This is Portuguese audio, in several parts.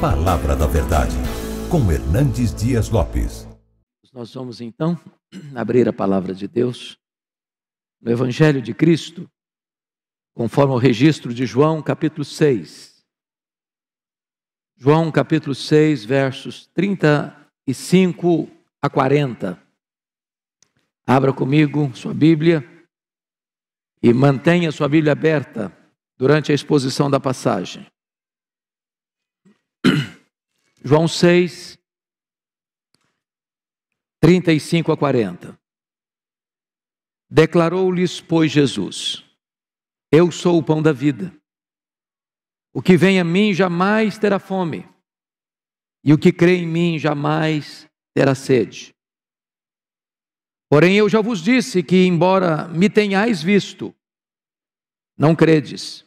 Palavra da Verdade, com Hernandes Dias Lopes. Nós vamos então abrir a palavra de Deus no Evangelho de Cristo, conforme o registro de João, capítulo 6. João, capítulo 6, versos 35 a 40. Abra comigo sua Bíblia e mantenha sua Bíblia aberta durante a exposição da passagem. João 6, 35 a 40. Declarou-lhes, pois, Jesus: Eu sou o pão da vida. O que vem a mim jamais terá fome, e o que crê em mim jamais terá sede. Porém, eu já vos disse que, embora me tenhais visto, não credes.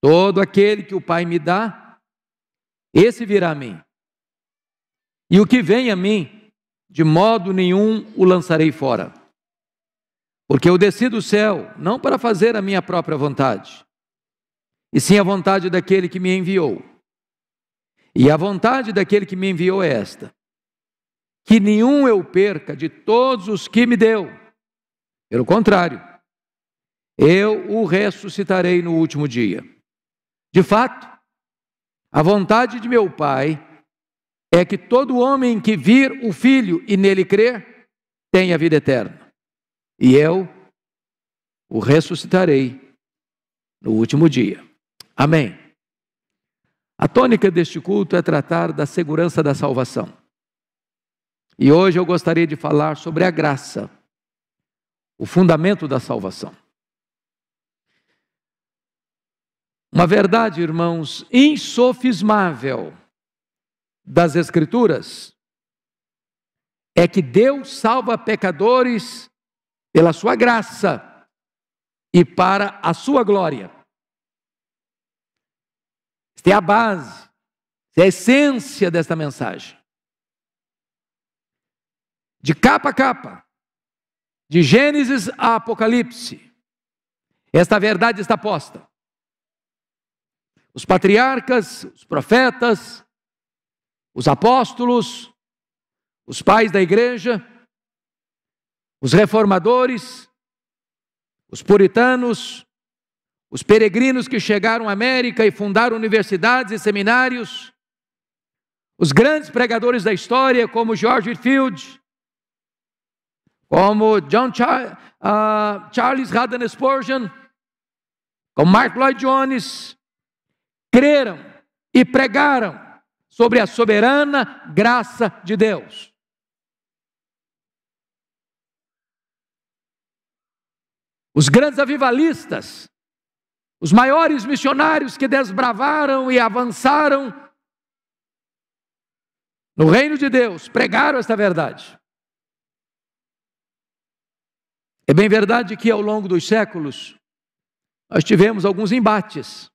Todo aquele que o Pai me dá, esse virá a mim. E o que vem a mim, de modo nenhum o lançarei fora. Porque eu desci do céu, não para fazer a minha própria vontade, e sim a vontade daquele que me enviou. E a vontade daquele que me enviou é esta: que nenhum eu perca de todos os que me deu. Pelo contrário, eu o ressuscitarei no último dia. De fato, a vontade de meu Pai é que todo homem que vir o Filho e nele crer tenha vida eterna. E eu o ressuscitarei no último dia. Amém. A tônica deste culto é tratar da segurança da salvação. E hoje eu gostaria de falar sobre a graça, o fundamento da salvação. Uma verdade, irmãos, insofismável das Escrituras é que Deus salva pecadores pela sua graça e para a sua glória. Esta é a base, é a essência desta mensagem. De capa a capa, de Gênesis a Apocalipse, esta verdade está posta os patriarcas, os profetas, os apóstolos, os pais da igreja, os reformadores, os puritanos, os peregrinos que chegaram à América e fundaram universidades e seminários, os grandes pregadores da história, como George Field, como John Char uh, Charles Haddon Spurgeon, como Mark Lloyd Jones, creram e pregaram sobre a soberana graça de Deus. Os grandes avivalistas, os maiores missionários que desbravaram e avançaram no reino de Deus, pregaram esta verdade. É bem verdade que ao longo dos séculos nós tivemos alguns embates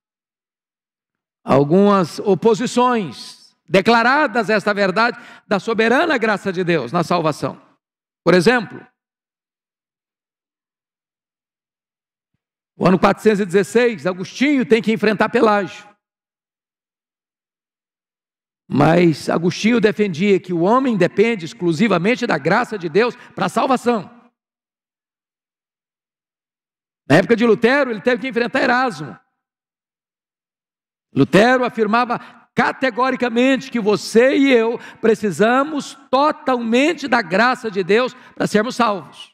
algumas oposições declaradas a esta verdade da soberana graça de Deus na salvação. Por exemplo, o ano 416, Agostinho tem que enfrentar Pelágio. Mas Agostinho defendia que o homem depende exclusivamente da graça de Deus para a salvação. Na época de Lutero, ele teve que enfrentar Erasmo. Lutero afirmava categoricamente que você e eu precisamos totalmente da graça de Deus para sermos salvos.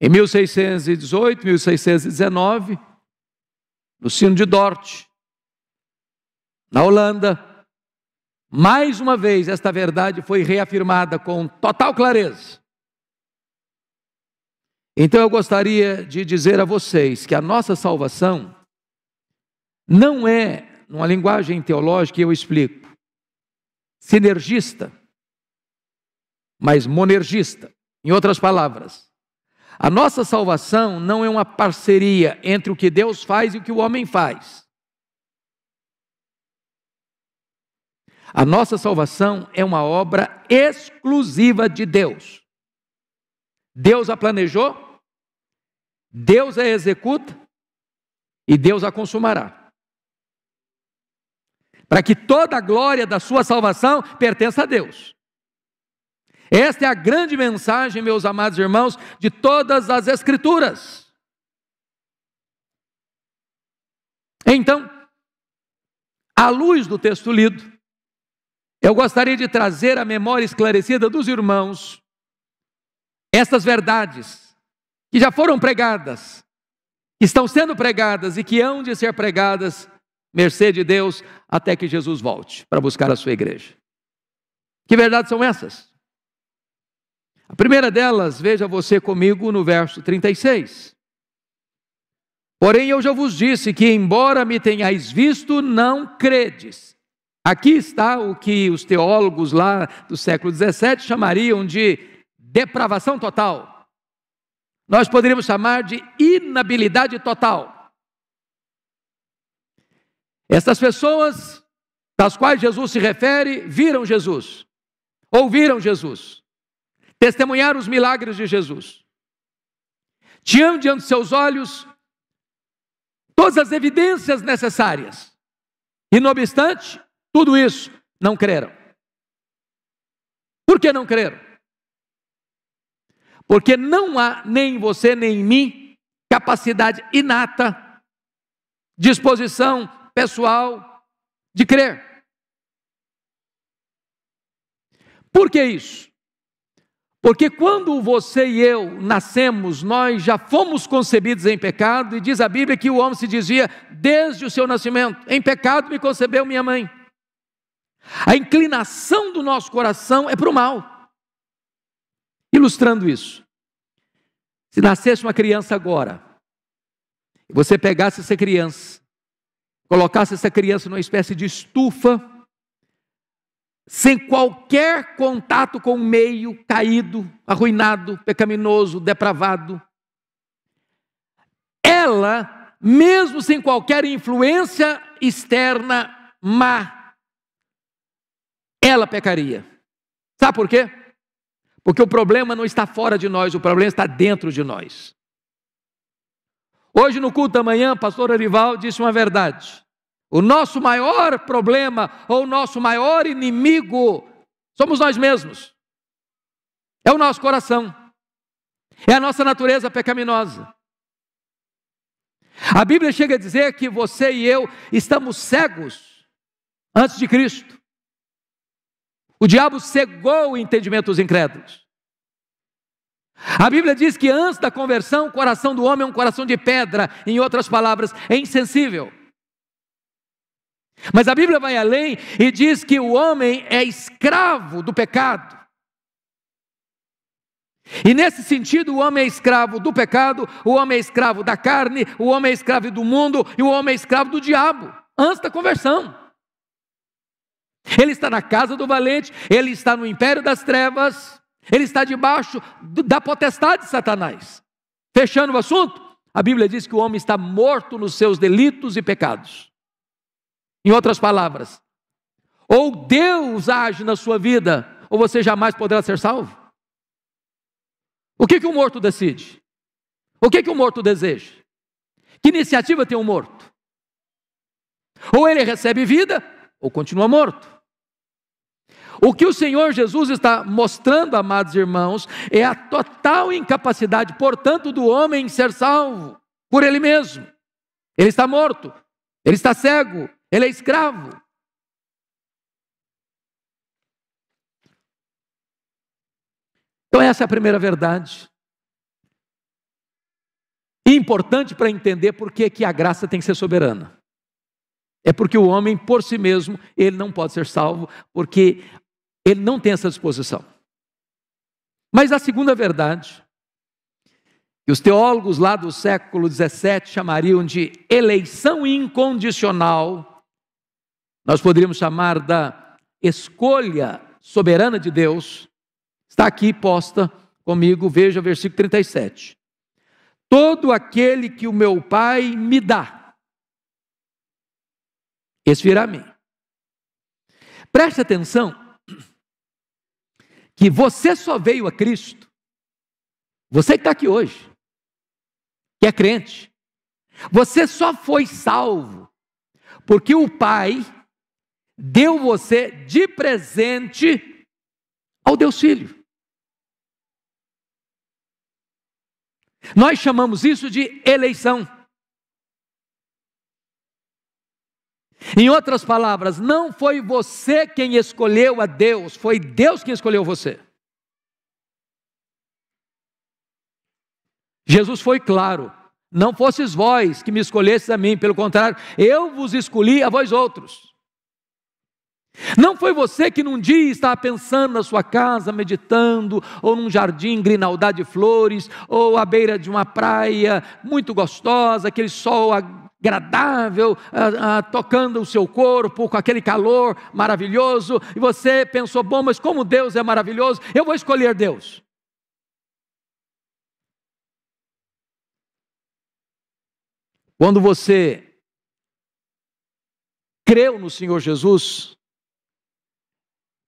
Em 1618, 1619, Lucino de Dort, na Holanda, mais uma vez esta verdade foi reafirmada com total clareza. Então eu gostaria de dizer a vocês que a nossa salvação não é, numa linguagem teológica, eu explico, sinergista, mas monergista. Em outras palavras, a nossa salvação não é uma parceria entre o que Deus faz e o que o homem faz. A nossa salvação é uma obra exclusiva de Deus. Deus a planejou, Deus a executa e Deus a consumará. Para que toda a glória da sua salvação pertença a Deus. Esta é a grande mensagem, meus amados irmãos, de todas as Escrituras. Então, à luz do texto lido, eu gostaria de trazer a memória esclarecida dos irmãos estas verdades que já foram pregadas, que estão sendo pregadas e que hão de ser pregadas, mercê de Deus, até que Jesus volte para buscar a sua igreja. Que verdades são essas? A primeira delas, veja você comigo no verso 36. Porém, eu já vos disse que, embora me tenhais visto, não credes. Aqui está o que os teólogos lá do século 17 chamariam de depravação total. Nós poderíamos chamar de inabilidade total. Essas pessoas das quais Jesus se refere viram Jesus, ouviram Jesus, testemunharam os milagres de Jesus. Tinham diante de seus olhos todas as evidências necessárias. E não obstante, tudo isso, não creram. Por que não creram? Porque não há nem em você nem em mim capacidade inata, disposição pessoal de crer. Por que isso? Porque quando você e eu nascemos, nós já fomos concebidos em pecado, e diz a Bíblia que o homem se dizia desde o seu nascimento: em pecado me concebeu minha mãe. A inclinação do nosso coração é para o mal ilustrando isso. Se nascesse uma criança agora, e você pegasse essa criança, colocasse essa criança numa espécie de estufa, sem qualquer contato com o meio, caído, arruinado, pecaminoso, depravado, ela, mesmo sem qualquer influência externa má, ela pecaria. Sabe por quê? Porque o problema não está fora de nós, o problema está dentro de nós. Hoje no culto da manhã, pastor Arival disse uma verdade. O nosso maior problema ou o nosso maior inimigo somos nós mesmos. É o nosso coração. É a nossa natureza pecaminosa. A Bíblia chega a dizer que você e eu estamos cegos antes de Cristo. O diabo cegou o entendimento dos incrédulos. A Bíblia diz que antes da conversão, o coração do homem é um coração de pedra, em outras palavras, é insensível. Mas a Bíblia vai além e diz que o homem é escravo do pecado. E nesse sentido, o homem é escravo do pecado, o homem é escravo da carne, o homem é escravo do mundo e o homem é escravo do diabo, antes da conversão. Ele está na casa do valente, ele está no império das trevas, ele está debaixo da potestade de Satanás. Fechando o assunto, a Bíblia diz que o homem está morto nos seus delitos e pecados. Em outras palavras, ou Deus age na sua vida, ou você jamais poderá ser salvo. O que, que o morto decide? O que, que o morto deseja? Que iniciativa tem o morto? Ou ele recebe vida, ou continua morto. O que o Senhor Jesus está mostrando, amados irmãos, é a total incapacidade, portanto, do homem ser salvo por ele mesmo. Ele está morto, ele está cego, ele é escravo. Então, essa é a primeira verdade. Importante para entender por que, que a graça tem que ser soberana. É porque o homem, por si mesmo, ele não pode ser salvo, porque ele não tem essa disposição. Mas a segunda verdade, que os teólogos lá do século XVII chamariam de eleição incondicional, nós poderíamos chamar da escolha soberana de Deus, está aqui posta comigo, veja o versículo 37. Todo aquele que o meu Pai me dá, esse virá a mim. Preste atenção que você só veio a Cristo, você que está aqui hoje, que é crente, você só foi salvo porque o Pai deu você de presente ao Deus Filho. Nós chamamos isso de eleição. Em outras palavras, não foi você quem escolheu a Deus, foi Deus quem escolheu você. Jesus foi claro: não fosses vós que me escolhesses a mim, pelo contrário, eu vos escolhi a vós outros. Não foi você que num dia estava pensando na sua casa, meditando, ou num jardim grinaldado de flores, ou à beira de uma praia muito gostosa, aquele sol agradável, ah, ah, tocando o seu corpo com aquele calor maravilhoso, e você pensou, bom, mas como Deus é maravilhoso, eu vou escolher Deus. Quando você creu no Senhor Jesus,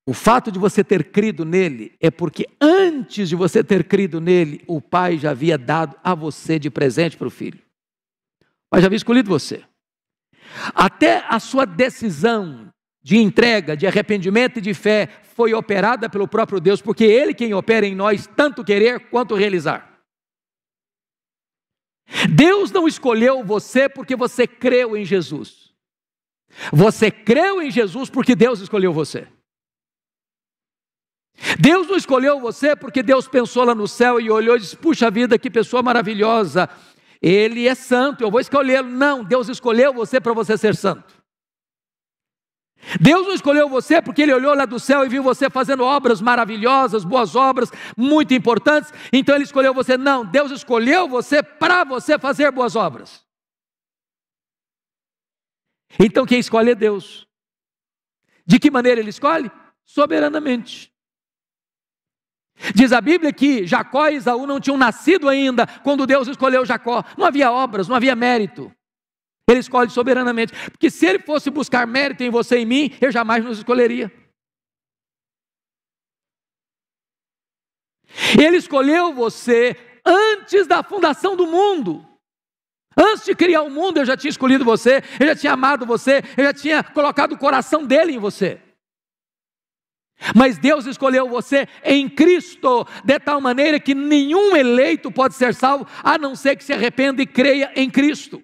o fato de você ter crido nele é porque antes de você ter crido nele, o Pai já havia dado a você de presente para o filho mas já havia escolhido você. Até a sua decisão de entrega, de arrependimento e de fé foi operada pelo próprio Deus, porque Ele quem opera em nós tanto querer quanto realizar. Deus não escolheu você porque você creu em Jesus. Você creu em Jesus porque Deus escolheu você. Deus não escolheu você porque Deus pensou lá no céu e olhou e disse: Puxa vida, que pessoa maravilhosa! ele é santo, eu vou escolhê-lo. Não, Deus escolheu você para você ser santo. Deus não escolheu você porque ele olhou lá do céu e viu você fazendo obras maravilhosas, boas obras, muito importantes, então ele escolheu você. Não, Deus escolheu você para você fazer boas obras. Então quem escolhe é Deus. De que maneira ele escolhe? Soberanamente. Diz a Bíblia que Jacó e Isaú não tinham nascido ainda quando Deus escolheu Jacó. Não havia obras, não havia mérito. Ele escolhe soberanamente. Porque se ele fosse buscar mérito em você e em mim, eu jamais nos escolheria. Ele escolheu você antes da fundação do mundo. Antes de criar o mundo, eu já tinha escolhido você, eu já tinha amado você, eu já tinha colocado o coração dele em você. Mas Deus escolheu você em Cristo, de tal maneira que nenhum eleito pode ser salvo, a não ser que se arrependa e creia em Cristo.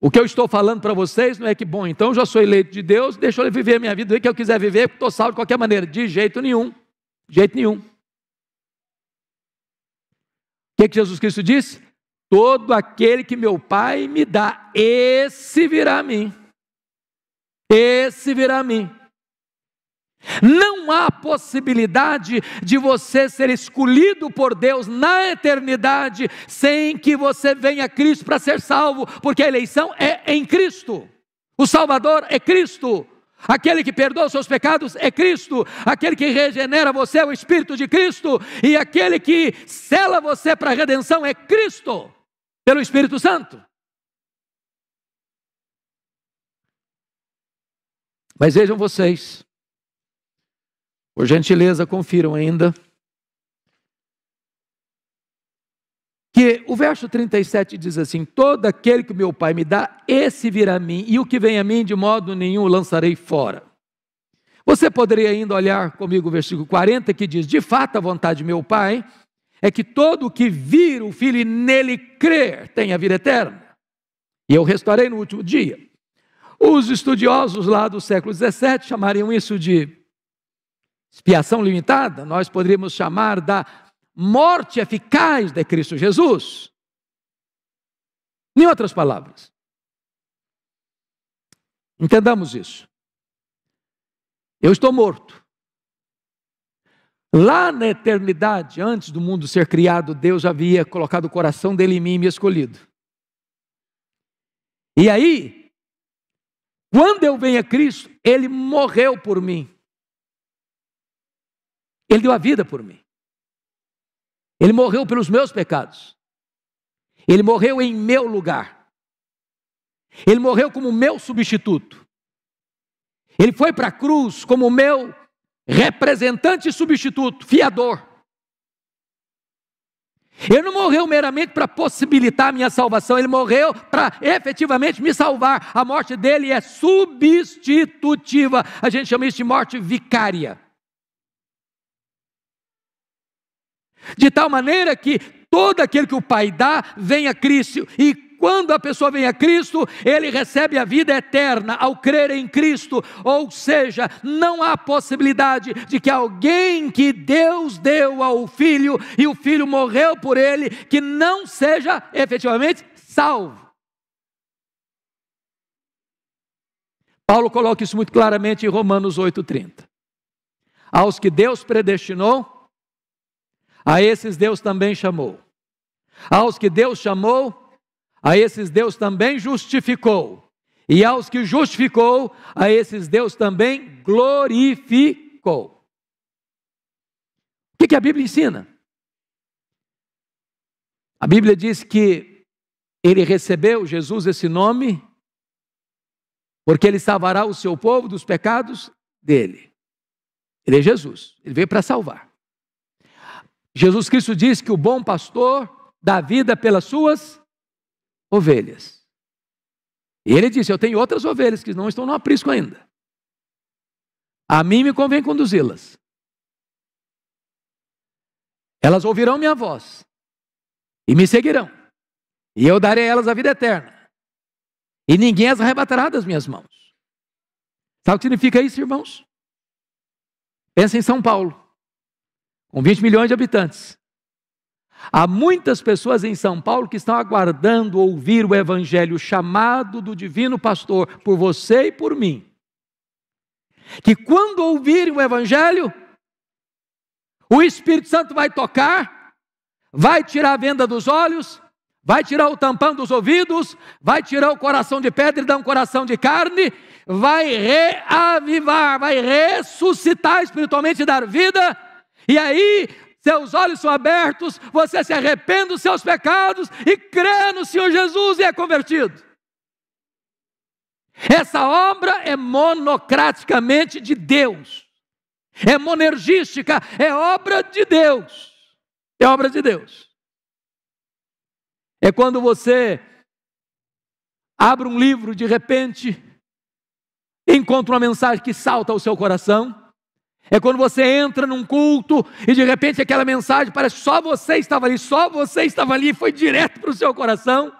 O que eu estou falando para vocês não é que, bom, então eu já sou eleito de Deus, deixa eu viver a minha vida do que eu quiser viver, porque estou salvo de qualquer maneira. De jeito nenhum. De jeito nenhum. O que, é que Jesus Cristo disse? Todo aquele que meu Pai me dá, esse virá a mim. Esse virá a mim. Não há possibilidade de você ser escolhido por Deus na eternidade sem que você venha a Cristo para ser salvo, porque a eleição é em Cristo. O Salvador é Cristo. Aquele que perdoa os seus pecados é Cristo, aquele que regenera você é o Espírito de Cristo, e aquele que cela você para a redenção é Cristo, pelo Espírito Santo. Mas vejam vocês, por gentileza, confiram ainda. Que o verso 37 diz assim: Todo aquele que meu pai me dá, esse virá a mim, e o que vem a mim, de modo nenhum lançarei fora. Você poderia ainda olhar comigo o versículo 40 que diz: De fato, a vontade de meu pai é que todo o que vir o filho e nele crer tenha vida eterna. E eu restarei no último dia. Os estudiosos lá do século 17 chamariam isso de Expiação limitada, nós poderíamos chamar da morte eficaz de Cristo Jesus. Em outras palavras, entendamos isso. Eu estou morto. Lá na eternidade, antes do mundo ser criado, Deus havia colocado o coração dele em mim e me escolhido. E aí, quando eu venho a Cristo, ele morreu por mim. Ele deu a vida por mim. Ele morreu pelos meus pecados. Ele morreu em meu lugar. Ele morreu como meu substituto. Ele foi para a cruz como meu representante e substituto, fiador. Ele não morreu meramente para possibilitar a minha salvação, ele morreu para efetivamente me salvar. A morte dele é substitutiva. A gente chama isso de morte vicária. De tal maneira que todo aquele que o Pai dá vem a Cristo. E quando a pessoa vem a Cristo, ele recebe a vida eterna ao crer em Cristo. Ou seja, não há possibilidade de que alguém que Deus deu ao filho e o filho morreu por ele, que não seja efetivamente salvo. Paulo coloca isso muito claramente em Romanos 8,30. Aos que Deus predestinou, a esses Deus também chamou. Aos que Deus chamou, a esses Deus também justificou. E aos que justificou, a esses Deus também glorificou. O que, que a Bíblia ensina? A Bíblia diz que ele recebeu, Jesus, esse nome, porque ele salvará o seu povo dos pecados dele. Ele é Jesus, ele veio para salvar. Jesus Cristo diz que o bom pastor dá vida pelas suas ovelhas. E ele disse: Eu tenho outras ovelhas que não estão no aprisco ainda. A mim me convém conduzi-las. Elas ouvirão minha voz e me seguirão. E eu darei a elas a vida eterna. E ninguém as arrebatará das minhas mãos. Sabe o que significa isso, irmãos? Pensa em São Paulo com 20 milhões de habitantes. Há muitas pessoas em São Paulo que estão aguardando ouvir o evangelho chamado do divino pastor por você e por mim. Que quando ouvirem o evangelho, o Espírito Santo vai tocar, vai tirar a venda dos olhos, vai tirar o tampão dos ouvidos, vai tirar o coração de pedra e dar um coração de carne, vai reavivar, vai ressuscitar espiritualmente e dar vida e aí, seus olhos são abertos, você se arrepende dos seus pecados e crê no Senhor Jesus e é convertido. Essa obra é monocraticamente de Deus, é monergística, é obra de Deus. É obra de Deus. É quando você abre um livro de repente, encontra uma mensagem que salta ao seu coração é quando você entra num culto e de repente aquela mensagem parece só você estava ali, só você estava ali e foi direto para o seu coração.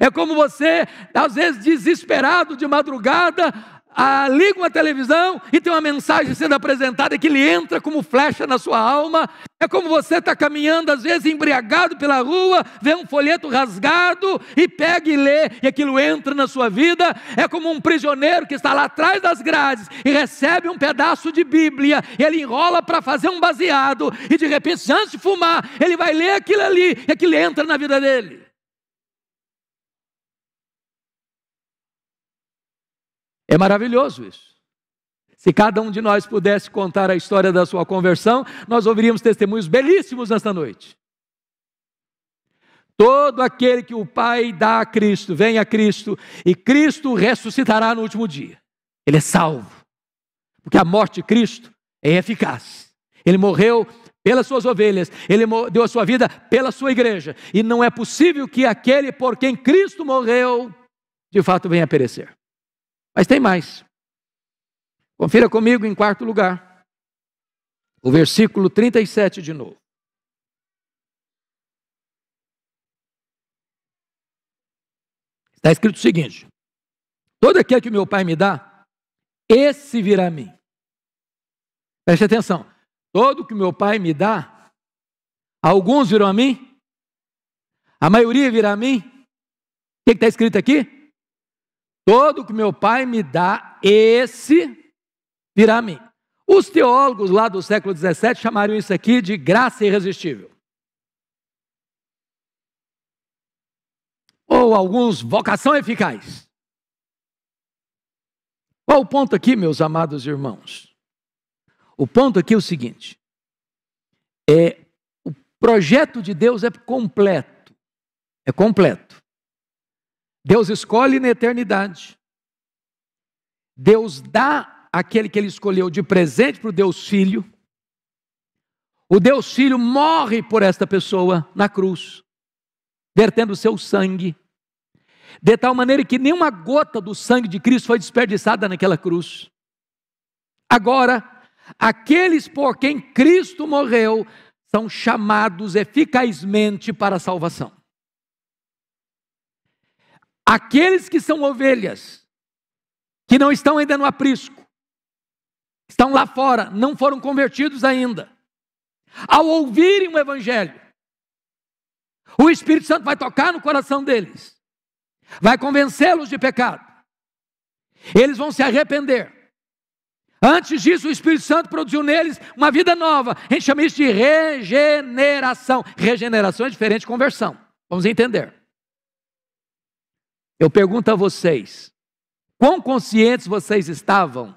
É como você, às vezes desesperado de madrugada, ah, liga uma televisão e tem uma mensagem sendo apresentada que lhe entra como flecha na sua alma. É como você está caminhando, às vezes embriagado pela rua, vê um folheto rasgado e pega e lê, e aquilo entra na sua vida. É como um prisioneiro que está lá atrás das grades e recebe um pedaço de Bíblia, e ele enrola para fazer um baseado, e de repente, antes de fumar, ele vai ler aquilo ali, e aquilo entra na vida dele. É maravilhoso isso. Se cada um de nós pudesse contar a história da sua conversão, nós ouviríamos testemunhos belíssimos nesta noite. Todo aquele que o Pai dá a Cristo, vem a Cristo, e Cristo ressuscitará no último dia. Ele é salvo, porque a morte de Cristo é eficaz. Ele morreu pelas suas ovelhas, ele deu a sua vida pela sua igreja, e não é possível que aquele por quem Cristo morreu, de fato venha a perecer. Mas tem mais. Confira comigo em quarto lugar. O versículo 37 de novo. Está escrito o seguinte: Todo aquele que meu pai me dá, esse virá a mim. Preste atenção. Todo que meu pai me dá, alguns virão a mim, a maioria virá a mim. O que está escrito aqui? Todo que meu pai me dá, esse virá a mim. Os teólogos lá do século XVII chamariam isso aqui de graça irresistível. Ou alguns, vocação eficaz. Qual o ponto aqui, meus amados irmãos? O ponto aqui é o seguinte: é, o projeto de Deus é completo. É completo. Deus escolhe na eternidade. Deus dá aquele que ele escolheu de presente para o Deus Filho. O Deus Filho morre por esta pessoa na cruz, vertendo o seu sangue, de tal maneira que nenhuma gota do sangue de Cristo foi desperdiçada naquela cruz. Agora, aqueles por quem Cristo morreu são chamados eficazmente para a salvação. Aqueles que são ovelhas, que não estão ainda no aprisco, estão lá fora, não foram convertidos ainda, ao ouvirem o Evangelho, o Espírito Santo vai tocar no coração deles, vai convencê-los de pecado, eles vão se arrepender. Antes disso, o Espírito Santo produziu neles uma vida nova. A gente chama isso de regeneração. Regeneração é diferente de conversão. Vamos entender. Eu pergunto a vocês: quão conscientes vocês estavam?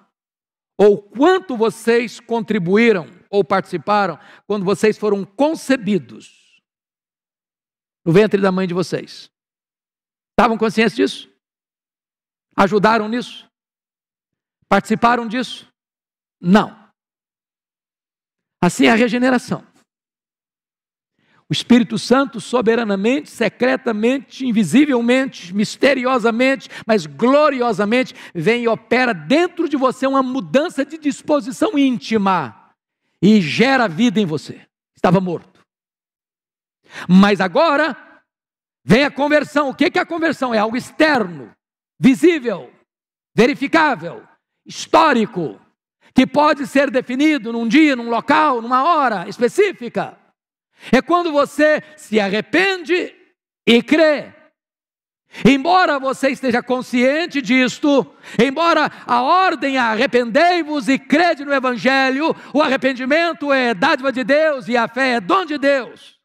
Ou quanto vocês contribuíram ou participaram quando vocês foram concebidos no ventre da mãe de vocês? Estavam conscientes disso? Ajudaram nisso? Participaram disso? Não. Assim é a regeneração. O Espírito Santo, soberanamente, secretamente, invisivelmente, misteriosamente, mas gloriosamente, vem e opera dentro de você uma mudança de disposição íntima e gera vida em você. Estava morto. Mas agora vem a conversão. O que é a conversão? É algo externo, visível, verificável, histórico, que pode ser definido num dia, num local, numa hora específica. É quando você se arrepende e crê. Embora você esteja consciente disto, embora a ordem é arrependei-vos e crede no Evangelho, o arrependimento é dádiva de Deus e a fé é dom de Deus.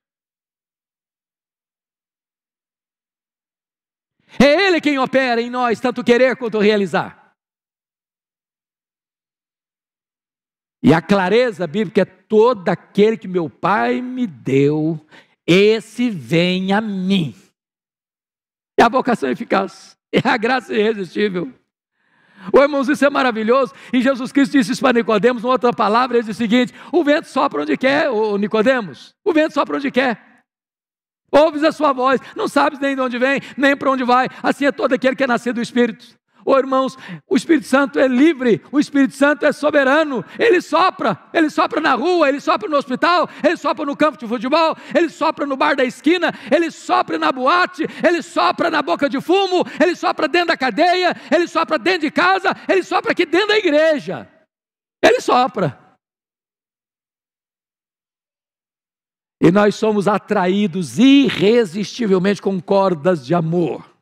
É Ele quem opera em nós, tanto querer quanto realizar. E a clareza bíblica é todo aquele que meu Pai me deu, esse vem a mim. É a vocação é eficaz, é a graça irresistível. Ô irmãos, isso é maravilhoso. E Jesus Cristo disse isso para Nicodemos, uma outra palavra, ele disse o seguinte: o vento sopra onde quer, O Nicodemos, o vento sopra onde quer. Ouves a sua voz, não sabes nem de onde vem, nem para onde vai. Assim é todo aquele que é nascido do Espírito. Oh, irmãos, o Espírito Santo é livre, o Espírito Santo é soberano, ele sopra, ele sopra na rua, ele sopra no hospital, ele sopra no campo de futebol, ele sopra no bar da esquina, ele sopra na boate, ele sopra na boca de fumo, ele sopra dentro da cadeia, ele sopra dentro de casa, ele sopra aqui dentro da igreja. Ele sopra. E nós somos atraídos irresistivelmente com cordas de amor.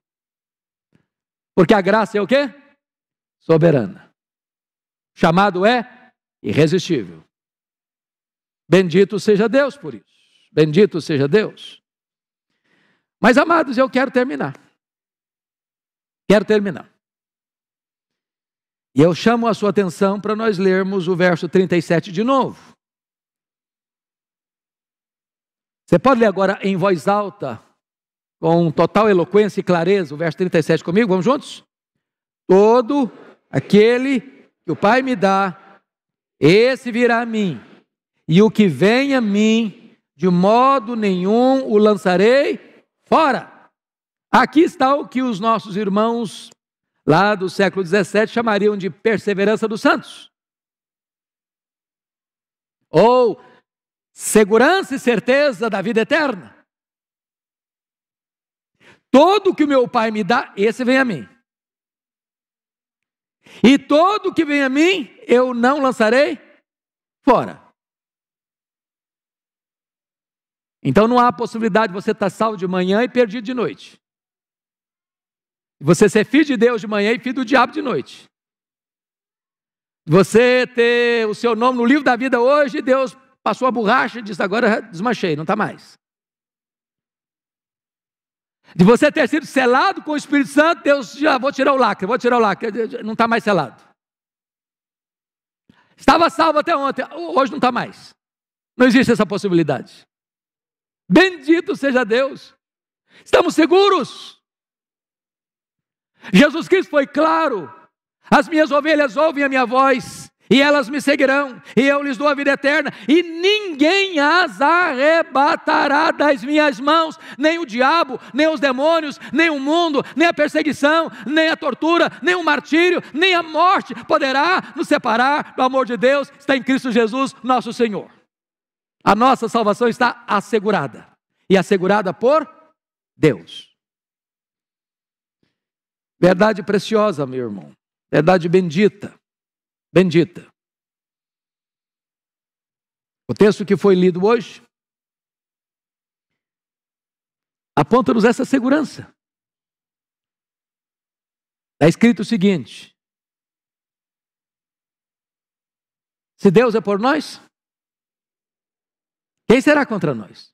Porque a graça é o quê? Soberana. O chamado é irresistível. Bendito seja Deus por isso. Bendito seja Deus. Mas, amados, eu quero terminar. Quero terminar. E eu chamo a sua atenção para nós lermos o verso 37 de novo. Você pode ler agora em voz alta com total eloquência e clareza, o verso 37 comigo, vamos juntos? Todo aquele que o Pai me dá, esse virá a mim, e o que vem a mim, de modo nenhum o lançarei fora. Aqui está o que os nossos irmãos lá do século 17 chamariam de perseverança dos santos. Ou segurança e certeza da vida eterna. Todo que o meu Pai me dá, esse vem a mim. E todo que vem a mim, eu não lançarei fora. Então não há possibilidade de você estar salvo de manhã e perdido de noite. Você ser filho de Deus de manhã e filho do diabo de noite. Você ter o seu nome no livro da vida hoje, Deus passou a borracha e disse: agora desmanchei, não está mais. De você ter sido selado com o Espírito Santo, Deus já ah, vou tirar o lacre, vou tirar o lacre, eh, eh, não está mais selado. Estava salvo até ontem, hoje não está mais. Não existe essa possibilidade. Bendito seja Deus. Estamos seguros. Jesus Cristo foi claro. As minhas ovelhas ouvem a minha voz e elas me seguirão, e eu lhes dou a vida eterna, e ninguém as arrebatará das minhas mãos, nem o diabo, nem os demônios, nem o mundo, nem a perseguição, nem a tortura, nem o martírio, nem a morte poderá nos separar do amor de Deus, está em Cristo Jesus, nosso Senhor. A nossa salvação está assegurada, e assegurada por Deus. Verdade preciosa, meu irmão, verdade bendita bendita. O texto que foi lido hoje aponta-nos essa segurança. Está escrito o seguinte: Se Deus é por nós, quem será contra nós?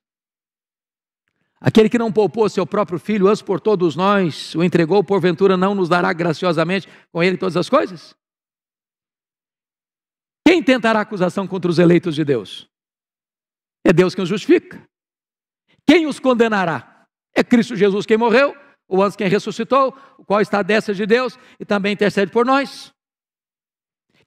Aquele que não poupou seu próprio filho, antes por todos nós o entregou, porventura não nos dará graciosamente com ele todas as coisas? Quem tentará acusação contra os eleitos de Deus? É Deus quem os justifica. Quem os condenará? É Cristo Jesus quem morreu, o antes quem ressuscitou, o qual está à destra de Deus e também intercede por nós.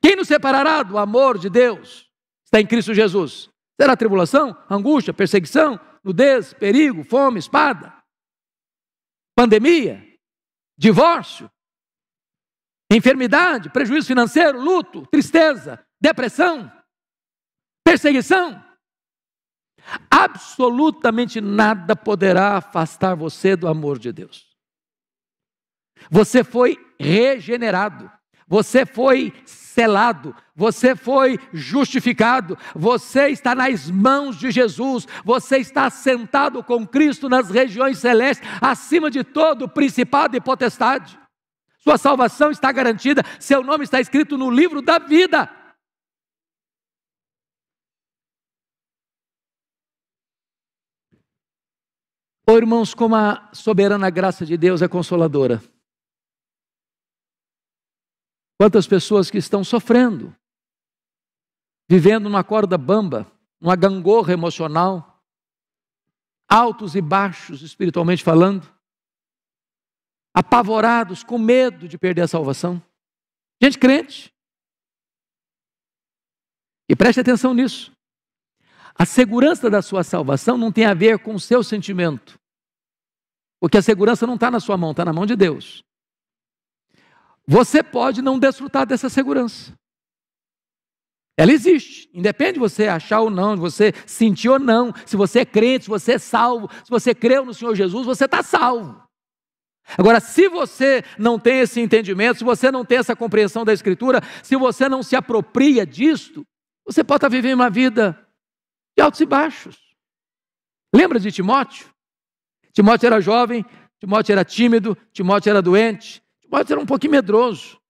Quem nos separará do amor de Deus? Está em Cristo Jesus. Será tribulação, angústia, perseguição, nudez, perigo, fome, espada, pandemia, divórcio, enfermidade, prejuízo financeiro, luto, tristeza, depressão, perseguição, absolutamente nada poderá afastar você do amor de Deus. Você foi regenerado, você foi selado, você foi justificado, você está nas mãos de Jesus, você está sentado com Cristo nas regiões celestes, acima de todo principado e potestade. Sua salvação está garantida, seu nome está escrito no livro da vida. Oh, irmãos, como a soberana graça de Deus é consoladora. Quantas pessoas que estão sofrendo, vivendo numa corda bamba, numa gangorra emocional, altos e baixos espiritualmente falando, apavorados, com medo de perder a salvação. Gente crente. E preste atenção nisso. A segurança da sua salvação não tem a ver com o seu sentimento. Porque a segurança não está na sua mão, está na mão de Deus. Você pode não desfrutar dessa segurança. Ela existe, independe de você achar ou não, de você sentir ou não, se você é crente, se você é salvo, se você creu no Senhor Jesus, você está salvo. Agora, se você não tem esse entendimento, se você não tem essa compreensão da Escritura, se você não se apropria disto, você pode estar tá vivendo uma vida de altos e baixos. Lembra de Timóteo? Timóteo era jovem, Timóteo era tímido, Timóteo era doente, Timóteo era um pouquinho medroso.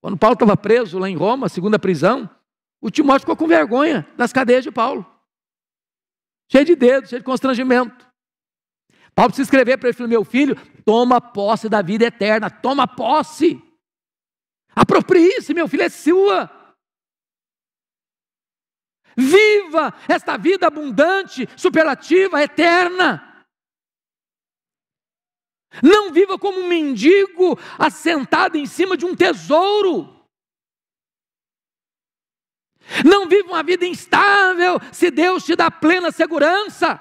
Quando Paulo estava preso lá em Roma, segunda prisão, o Timóteo ficou com vergonha das cadeias de Paulo. Cheio de dedo, cheio de constrangimento. Paulo precisa escrever para ele, filho, meu filho, toma posse da vida eterna, toma posse. Aproprie-se, meu filho, é sua. Viva esta vida abundante, superlativa, eterna. Não viva como um mendigo assentado em cima de um tesouro. Não viva uma vida instável se Deus te dá plena segurança.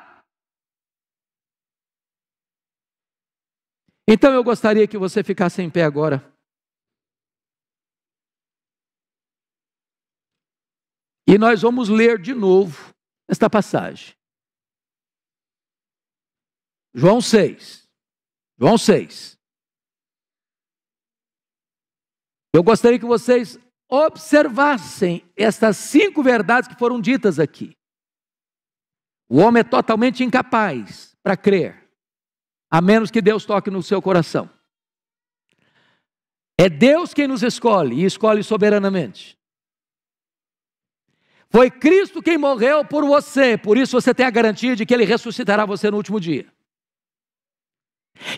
Então eu gostaria que você ficasse em pé agora. E nós vamos ler de novo esta passagem. João 6. João 6. Eu gostaria que vocês observassem estas cinco verdades que foram ditas aqui. O homem é totalmente incapaz para crer, a menos que Deus toque no seu coração. É Deus quem nos escolhe e escolhe soberanamente. Foi Cristo quem morreu por você, por isso você tem a garantia de que Ele ressuscitará você no último dia.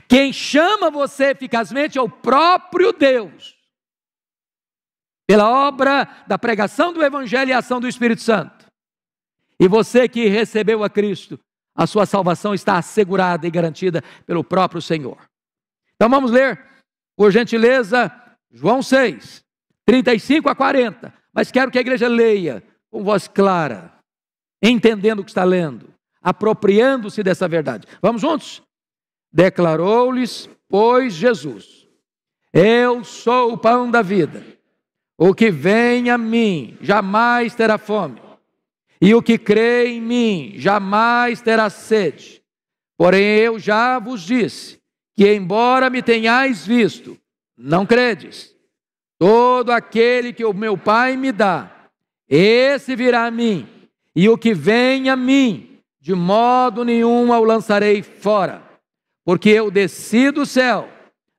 Quem chama você eficazmente é o próprio Deus, pela obra da pregação do Evangelho e a ação do Espírito Santo. E você que recebeu a Cristo, a sua salvação está assegurada e garantida pelo próprio Senhor. Então vamos ler, por gentileza, João 6, 35 a 40. Mas quero que a igreja leia com voz clara, entendendo o que está lendo, apropriando-se dessa verdade. Vamos juntos? Declarou-lhes, pois, Jesus: Eu sou o pão da vida. O que vem a mim jamais terá fome, e o que crê em mim jamais terá sede. Porém, eu já vos disse que, embora me tenhais visto, não credes. Todo aquele que o meu Pai me dá, esse virá a mim, e o que vem a mim, de modo nenhum o lançarei fora, porque eu desci do céu,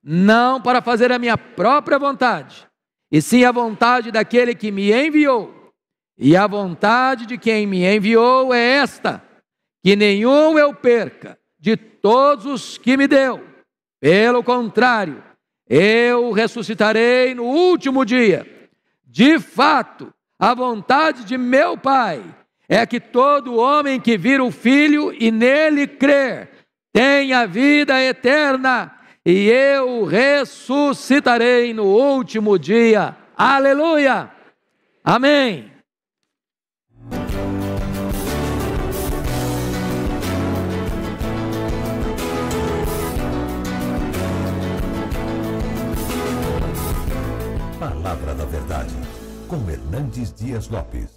não para fazer a minha própria vontade, e sim a vontade daquele que me enviou. E a vontade de quem me enviou é esta: que nenhum eu perca de todos os que me deu. Pelo contrário, eu ressuscitarei no último dia. De fato, a vontade de meu Pai é que todo homem que vira o Filho e nele crer tenha vida eterna, e eu ressuscitarei no último dia. Aleluia! Amém. Palavra da Verdade Fernandes Dias Lopes.